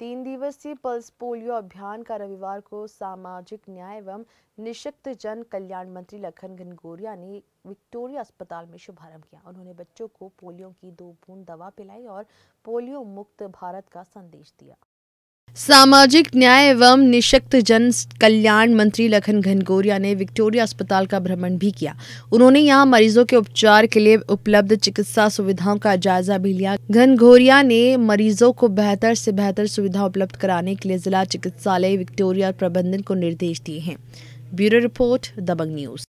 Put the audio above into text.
तीन दिवसीय pulse polio अभियान का रविवार को सामाजिक न्याय एवं निशक्त जन कल्याण मंत्री लखन घनगोरिया ने विक्टोरिया अस्पताल में शुभारंभ किया उन्होंने बच्चों को पोलियो की दो बूंद दवा पिलाई और पोलियो मुक्त भारत का संदेश दिया सामाजिक न्याय एवं निशक्त जन कल्याण मंत्री लखन घनगोरिया ने विक्टोरिया अस्पताल का भ्रमण भी किया उन्होंने यहां मरीजों के उपचार के लिए उपलब्ध चिकित्सा सुविधाओं का जायजा भी लिया घनघोरिया ने मरीजों को बेहतर से बेहतर सुविधा उपलब्ध कराने के लिए जिला चिकित्सालय विक्टोरिया प्रबंधन को निर्देश दिए हैं ब्यूरो रिपोर्ट दबंग न्यूज